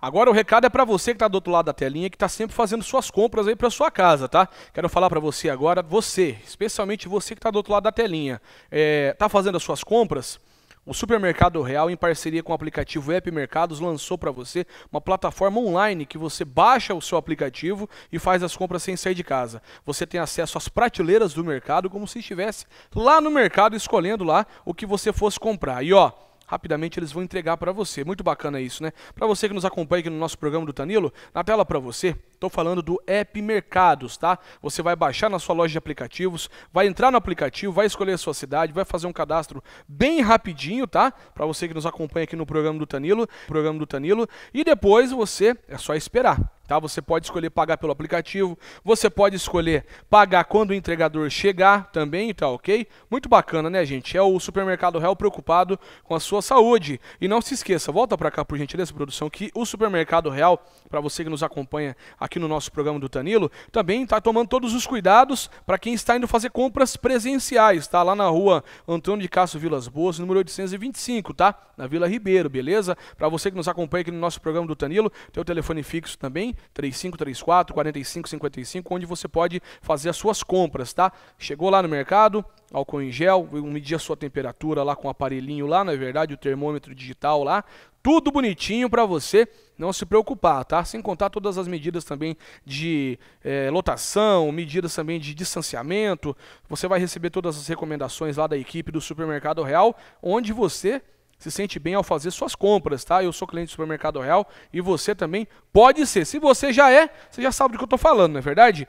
Agora o recado é para você que está do outro lado da telinha, que está sempre fazendo suas compras aí para sua casa, tá? Quero falar para você agora, você, especialmente você que está do outro lado da telinha, está é, fazendo as suas compras? O Supermercado Real, em parceria com o aplicativo App Mercados, lançou para você uma plataforma online que você baixa o seu aplicativo e faz as compras sem sair de casa. Você tem acesso às prateleiras do mercado como se estivesse lá no mercado escolhendo lá o que você fosse comprar. E ó, rapidamente eles vão entregar para você. Muito bacana isso, né? Para você que nos acompanha aqui no nosso programa do Tanilo, na tela para você, estou falando do app Mercados, tá? Você vai baixar na sua loja de aplicativos, vai entrar no aplicativo, vai escolher a sua cidade, vai fazer um cadastro bem rapidinho, tá? Para você que nos acompanha aqui no programa do Tanilo, programa do Tanilo, e depois você é só esperar Tá? Você pode escolher pagar pelo aplicativo, você pode escolher pagar quando o entregador chegar também, tá ok? Muito bacana, né, gente? É o supermercado real preocupado com a sua saúde. E não se esqueça, volta para cá por gentileza, produção, que o supermercado real, para você que nos acompanha aqui no nosso programa do Tanilo, também está tomando todos os cuidados para quem está indo fazer compras presenciais, tá? Lá na rua Antônio de Castro Vilas Boas, número 825, tá? Na Vila Ribeiro, beleza? Para você que nos acompanha aqui no nosso programa do Tanilo, tem o telefone fixo também, 3534 4555, onde você pode fazer as suas compras, tá? Chegou lá no mercado, álcool em gel, medir a sua temperatura lá com o aparelhinho lá, na é verdade, o termômetro digital lá, tudo bonitinho para você não se preocupar, tá? Sem contar todas as medidas também de é, lotação, medidas também de distanciamento. Você vai receber todas as recomendações lá da equipe do Supermercado Real, onde você se sente bem ao fazer suas compras, tá? Eu sou cliente do Supermercado Real e você também pode ser. Se você já é, você já sabe do que eu estou falando, não é verdade?